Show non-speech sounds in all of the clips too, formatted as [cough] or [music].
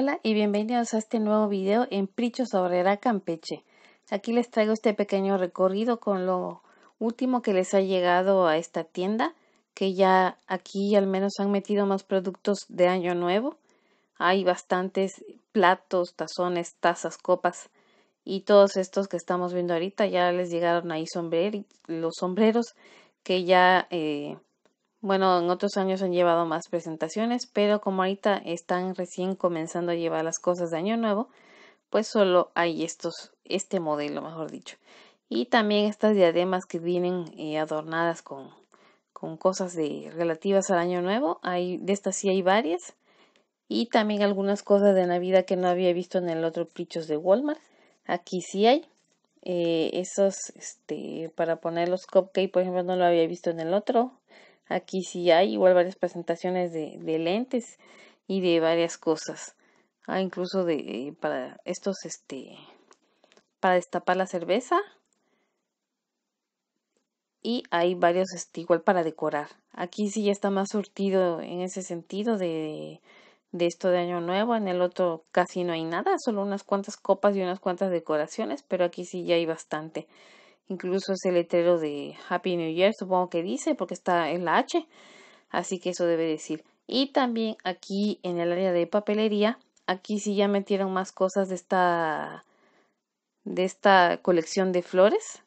Hola y bienvenidos a este nuevo video en Pricho Obrera Campeche. Aquí les traigo este pequeño recorrido con lo último que les ha llegado a esta tienda, que ya aquí al menos han metido más productos de año nuevo. Hay bastantes platos, tazones, tazas, copas y todos estos que estamos viendo ahorita ya les llegaron ahí sombrer, los sombreros que ya eh, bueno, en otros años han llevado más presentaciones, pero como ahorita están recién comenzando a llevar las cosas de año nuevo, pues solo hay estos, este modelo, mejor dicho. Y también estas diademas que vienen eh, adornadas con, con cosas de, relativas al año nuevo. Hay, de estas sí hay varias. Y también algunas cosas de Navidad que no había visto en el otro Pichos de Walmart. Aquí sí hay. Eh, esos este, para poner los cupcakes, por ejemplo, no lo había visto en el otro. Aquí sí hay igual varias presentaciones de, de lentes y de varias cosas. Ah, incluso de para estos este para destapar la cerveza. Y hay varios este, igual para decorar. Aquí sí ya está más surtido en ese sentido de, de esto de Año Nuevo. En el otro casi no hay nada, solo unas cuantas copas y unas cuantas decoraciones, pero aquí sí ya hay bastante. Incluso ese letrero de Happy New Year supongo que dice porque está en la H. Así que eso debe decir. Y también aquí en el área de papelería, aquí sí ya metieron más cosas de esta, de esta colección de flores.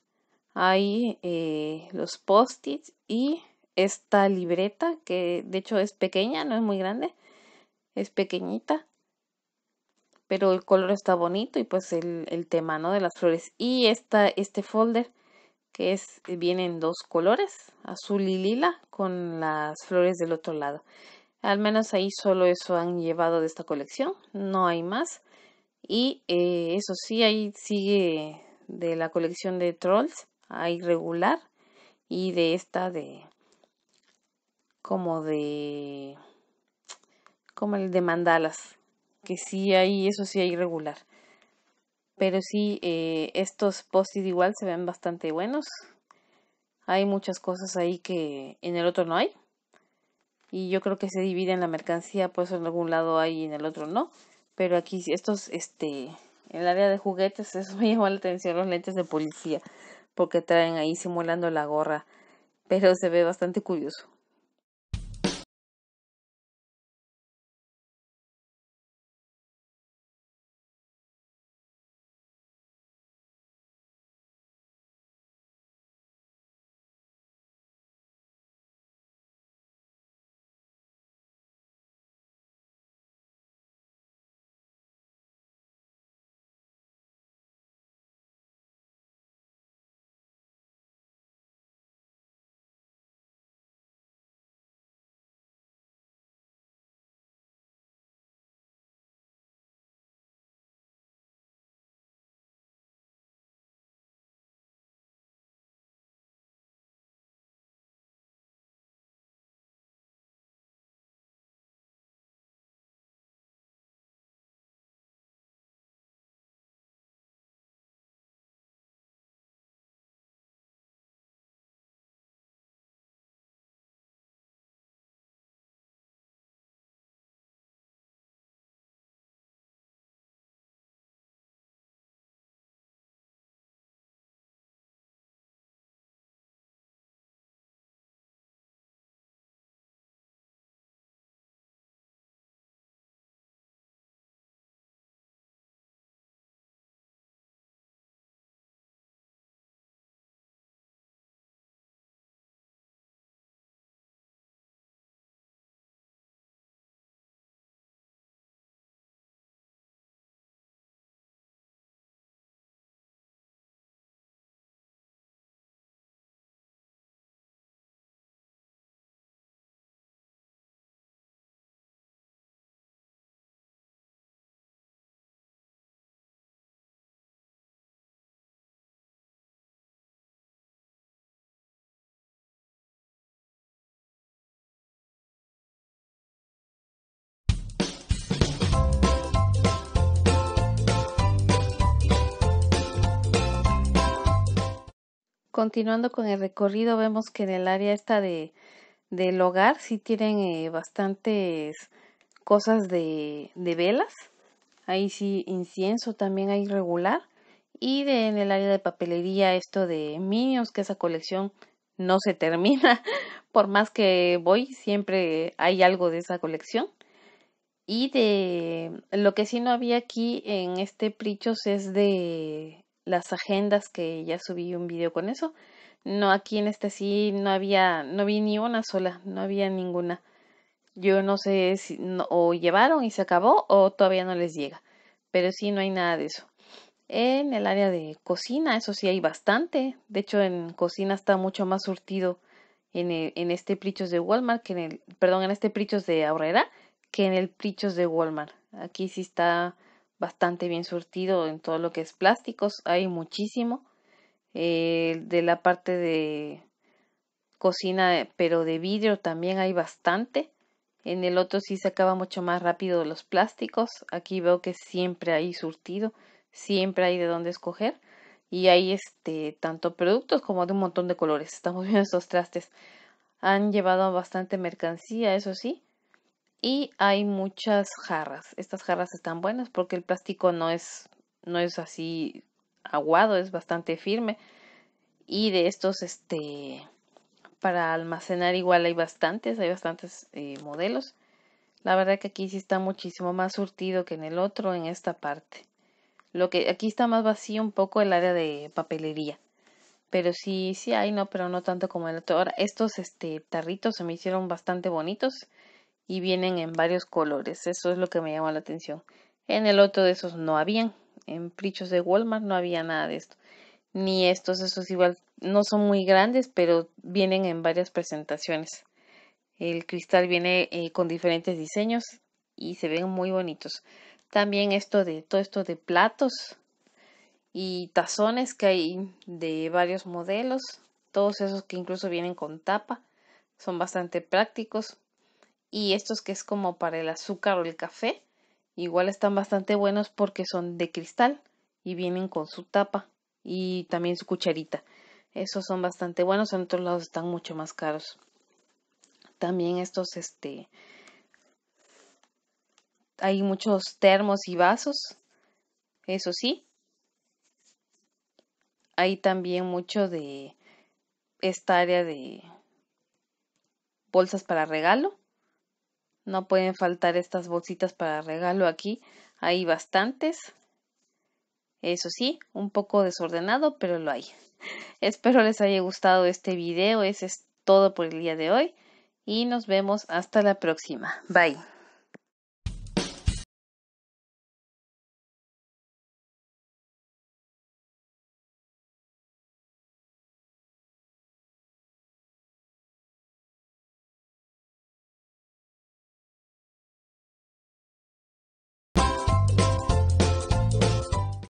Hay eh, los post-its y esta libreta que de hecho es pequeña, no es muy grande, es pequeñita pero el color está bonito y pues el, tema ¿no? de las flores y esta, este folder que es eh, viene en dos colores azul y lila con las flores del otro lado al menos ahí solo eso han llevado de esta colección no hay más y eh, eso sí ahí sigue de la colección de trolls hay regular y de esta de como de como el de mandalas que sí hay, eso sí hay regular. Pero sí, eh, estos post-it igual se ven bastante buenos. Hay muchas cosas ahí que en el otro no hay. Y yo creo que se divide en la mercancía, pues en algún lado hay y en el otro no. Pero aquí estos, este, en el área de juguetes, [laughs] eso me llamó la atención los lentes de policía, porque traen ahí simulando la gorra. Pero se ve bastante curioso. continuando con el recorrido, vemos que en el área esta de, del hogar sí tienen eh, bastantes cosas de, velas. Ahí sí incienso también hay regular. Y en el área de papelería esto de Minions, que esa colección no se [laughs] termina. Por más que voy, siempre hay algo de esa colección. Y de lo que sí no había aquí en este Prichos es de las agendas que ya subí un video con eso. No, aquí en este sí no había, no vi ni una sola, no había ninguna. Yo no sé si o llevaron y se acabó o todavía no les llega, pero sí no hay nada de eso. En el área de cocina, eso sí hay bastante. De hecho, en cocina está mucho más surtido en, en este Prichos de Walmart que en el, perdón, en este Prichos de Aurrera que en el Prichos de Walmart. Aquí sí está bastante bien surtido en todo lo que es plásticos, hay muchísimo. Eh, de la parte de cocina, pero de vidrio también hay bastante. En el otro sí se acaba mucho más rápido los plásticos. Aquí veo que siempre hay surtido, siempre hay de dónde escoger. Y hay este tanto productos como de un montón de colores. Estamos [laughs] viendo estos trastes. Han llevado bastante mercancía, eso sí y hay muchas jarras. Estas jarras están buenas porque el plástico no es, no es así aguado, es bastante firme. Y de estos, este, para almacenar igual hay bastantes, hay bastantes eh, modelos. La verdad que aquí sí está muchísimo más surtido que en el otro, en esta parte. Lo que aquí está más vacío un poco el área de papelería. Pero sí, sí hay, no, pero no tanto como el otro. Ahora, estos este, tarritos se me hicieron bastante bonitos y vienen en varios colores. Eso es lo que me llama la atención. En el otro de esos no habían. En prichos de Walmart no había nada de esto. Ni estos, esos igual no son muy grandes, pero vienen en varias presentaciones. El cristal viene eh, con diferentes diseños y se ven muy bonitos. También esto de todo esto de platos y tazones que hay de varios modelos. Todos esos que incluso vienen con tapa. Son bastante prácticos y estos que es como para el azúcar o el café, igual están bastante buenos porque son de cristal y vienen con su tapa y también su cucharita. Esos son bastante buenos, en otros lados están mucho más caros. También estos, este, hay muchos termos y vasos, eso sí. Hay también mucho de esta área de bolsas para regalo no pueden faltar estas bolsitas para regalo aquí. Hay bastantes. Eso sí, un poco desordenado, pero lo hay. [laughs] Espero les haya gustado este video. Ese es todo por el día de hoy. Y nos vemos hasta la próxima. Bye.